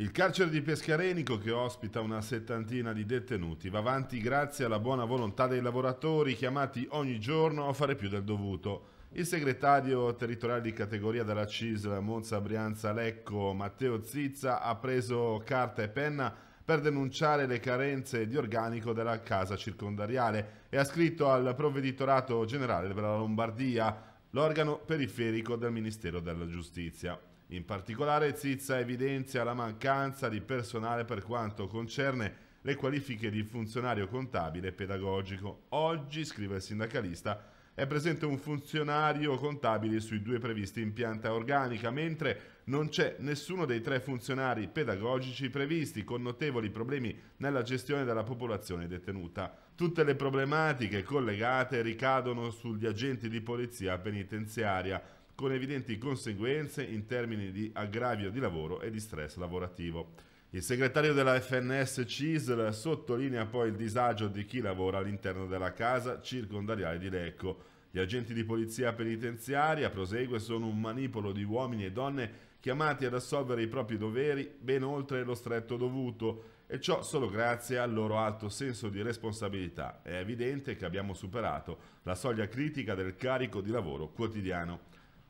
Il carcere di Pescarenico, che ospita una settantina di detenuti, va avanti grazie alla buona volontà dei lavoratori chiamati ogni giorno a fare più del dovuto. Il segretario territoriale di categoria della CISL Monza Brianza Lecco, Matteo Zizza, ha preso carta e penna per denunciare le carenze di organico della casa circondariale e ha scritto al provveditorato generale della Lombardia, l'organo periferico del Ministero della Giustizia. In particolare Zizza evidenzia la mancanza di personale per quanto concerne le qualifiche di funzionario contabile e pedagogico. Oggi, scrive il sindacalista, è presente un funzionario contabile sui due previsti in pianta organica, mentre non c'è nessuno dei tre funzionari pedagogici previsti, con notevoli problemi nella gestione della popolazione detenuta. Tutte le problematiche collegate ricadono sugli agenti di polizia penitenziaria, con evidenti conseguenze in termini di aggravio di lavoro e di stress lavorativo. Il segretario della FNS CISL sottolinea poi il disagio di chi lavora all'interno della casa circondariale di Lecco. Gli agenti di polizia penitenziaria, prosegue, sono un manipolo di uomini e donne chiamati ad assolvere i propri doveri ben oltre lo stretto dovuto e ciò solo grazie al loro alto senso di responsabilità. È evidente che abbiamo superato la soglia critica del carico di lavoro quotidiano.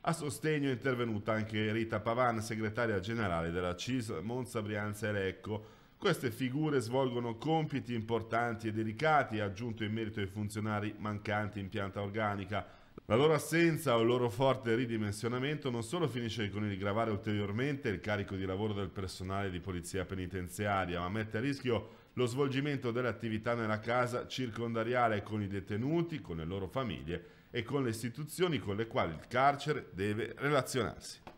A sostegno è intervenuta anche Rita Pavan, segretaria generale della CIS Monza Brianza e Lecco. Queste figure svolgono compiti importanti e delicati, aggiunto in merito ai funzionari mancanti in pianta organica. La loro assenza o il loro forte ridimensionamento non solo finisce con il gravare ulteriormente il carico di lavoro del personale di polizia penitenziaria, ma mette a rischio lo svolgimento delle attività nella casa circondariale con i detenuti, con le loro famiglie e con le istituzioni con le quali il carcere deve relazionarsi.